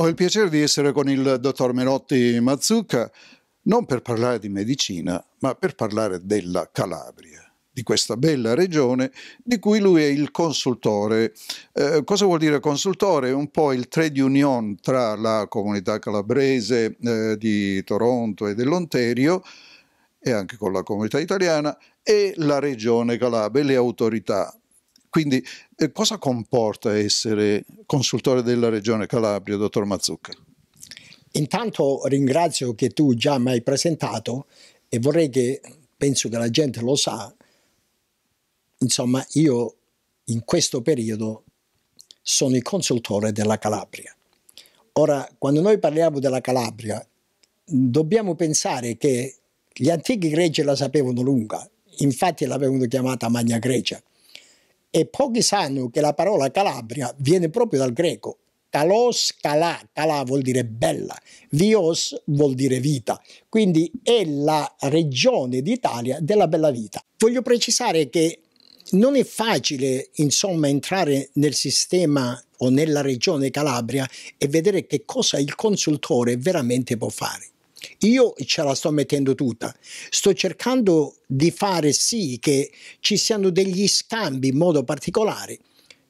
Ho il piacere di essere con il dottor Menotti Mazzucca, non per parlare di medicina, ma per parlare della Calabria, di questa bella regione di cui lui è il consultore. Eh, cosa vuol dire consultore? Un po' il trade union tra la comunità calabrese eh, di Toronto e dell'Ontario e anche con la comunità italiana e la regione Calabria e le autorità quindi eh, cosa comporta essere consultore della Regione Calabria, dottor Mazzucca? Intanto ringrazio che tu già mi hai presentato e vorrei che, penso che la gente lo sa, insomma io in questo periodo sono il consultore della Calabria. Ora, quando noi parliamo della Calabria, dobbiamo pensare che gli antichi greci la sapevano lunga, infatti l'avevano chiamata Magna Grecia e pochi sanno che la parola Calabria viene proprio dal greco. Kalos, kala, kala vuol dire bella, vios vuol dire vita, quindi è la regione d'Italia della bella vita. Voglio precisare che non è facile, insomma, entrare nel sistema o nella regione Calabria e vedere che cosa il consultore veramente può fare. Io ce la sto mettendo tutta, sto cercando di fare sì che ci siano degli scambi in modo particolare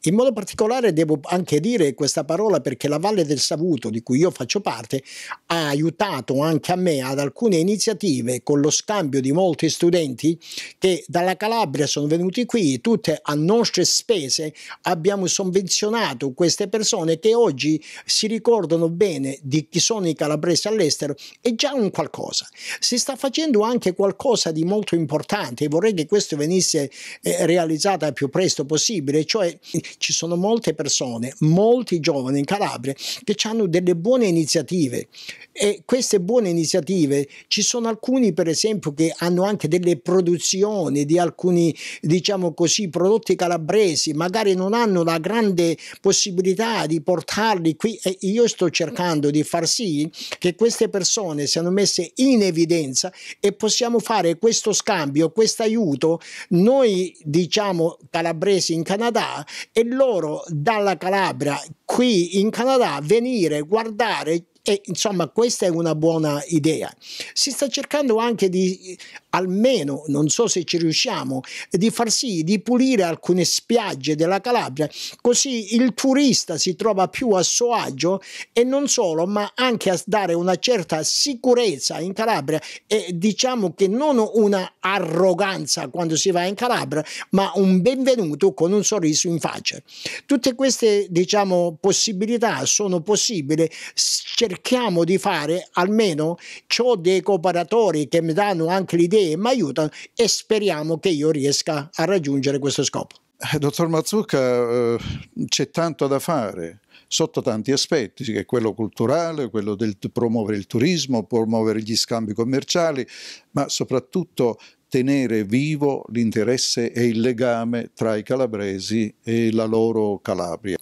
in modo particolare devo anche dire questa parola perché la Valle del Savuto, di cui io faccio parte, ha aiutato anche a me ad alcune iniziative con lo scambio di molti studenti che dalla Calabria sono venuti qui, tutte a nostre spese abbiamo sovvenzionato queste persone che oggi si ricordano bene di chi sono i calabresi all'estero, è già un qualcosa. Si sta facendo anche qualcosa di molto importante e vorrei che questo venisse eh, realizzato il più presto possibile, cioè ci sono molte persone, molti giovani in Calabria che hanno delle buone iniziative e queste buone iniziative ci sono alcuni per esempio che hanno anche delle produzioni di alcuni diciamo così prodotti calabresi, magari non hanno la grande possibilità di portarli qui e io sto cercando di far sì che queste persone siano messe in evidenza e possiamo fare questo scambio, questo aiuto noi diciamo calabresi in Canada e loro dalla Calabria qui in Canada venire, guardare e insomma questa è una buona idea. Si sta cercando anche di, almeno, non so se ci riusciamo, di far sì, di pulire alcune spiagge della Calabria, così il turista si trova più a suo agio e non solo, ma anche a dare una certa sicurezza in Calabria e diciamo che non una arroganza quando si va in Calabria, ma un benvenuto con un sorriso in faccia. Tutte queste, diciamo, possibilità sono possibili cercando cerchiamo di fare almeno ciò dei cooperatori che mi danno anche le idee e mi aiutano e speriamo che io riesca a raggiungere questo scopo. Eh, dottor Mazzucca, eh, c'è tanto da fare sotto tanti aspetti, che è quello culturale, quello del promuovere il turismo, promuovere gli scambi commerciali, ma soprattutto tenere vivo l'interesse e il legame tra i calabresi e la loro Calabria.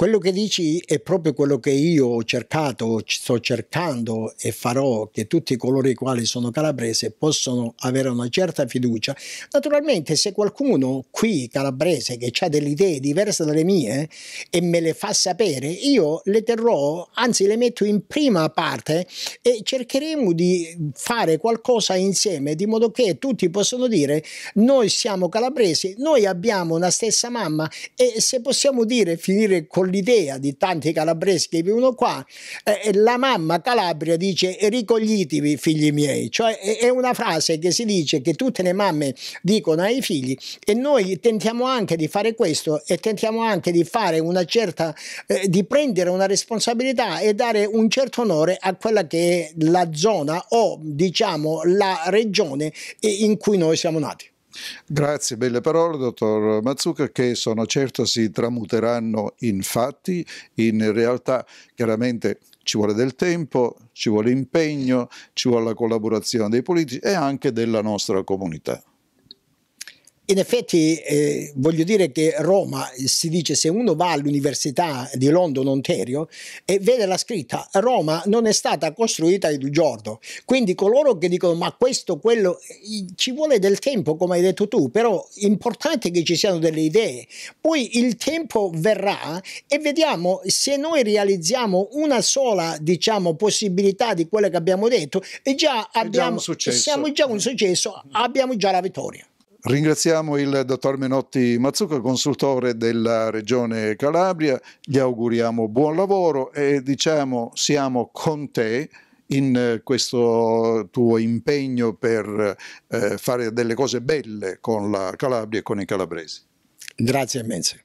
Quello che dici è proprio quello che io ho cercato, sto cercando e farò che tutti coloro i quali sono calabrese possano avere una certa fiducia. Naturalmente se qualcuno qui calabrese che ha delle idee diverse dalle mie e me le fa sapere, io le terrò, anzi le metto in prima parte e cercheremo di fare qualcosa insieme di modo che tutti possano dire noi siamo calabresi, noi abbiamo una stessa mamma e se possiamo dire finire con l'idea di tanti calabresi che vivono qua, eh, la mamma Calabria dice ricoglitevi figli miei, cioè è una frase che si dice che tutte le mamme dicono ai figli e noi tentiamo anche di fare questo e tentiamo anche di fare una certa, eh, di prendere una responsabilità e dare un certo onore a quella che è la zona o diciamo la regione eh, in cui noi siamo nati. Grazie, belle parole, dottor Mazzucca, che sono certo si tramuteranno in fatti, in realtà chiaramente ci vuole del tempo, ci vuole impegno, ci vuole la collaborazione dei politici e anche della nostra comunità in effetti eh, voglio dire che Roma eh, si dice se uno va all'università di London, Ontario e vede la scritta Roma non è stata costruita in un giorno quindi coloro che dicono ma questo, quello ci vuole del tempo come hai detto tu però è importante che ci siano delle idee poi il tempo verrà e vediamo se noi realizziamo una sola diciamo possibilità di quello che abbiamo detto e già abbiamo, è già siamo già un successo abbiamo già la vittoria Ringraziamo il dottor Menotti Mazzucco, consultore della Regione Calabria, gli auguriamo buon lavoro e diciamo siamo con te in eh, questo tuo impegno per eh, fare delle cose belle con la Calabria e con i calabresi. Grazie immense.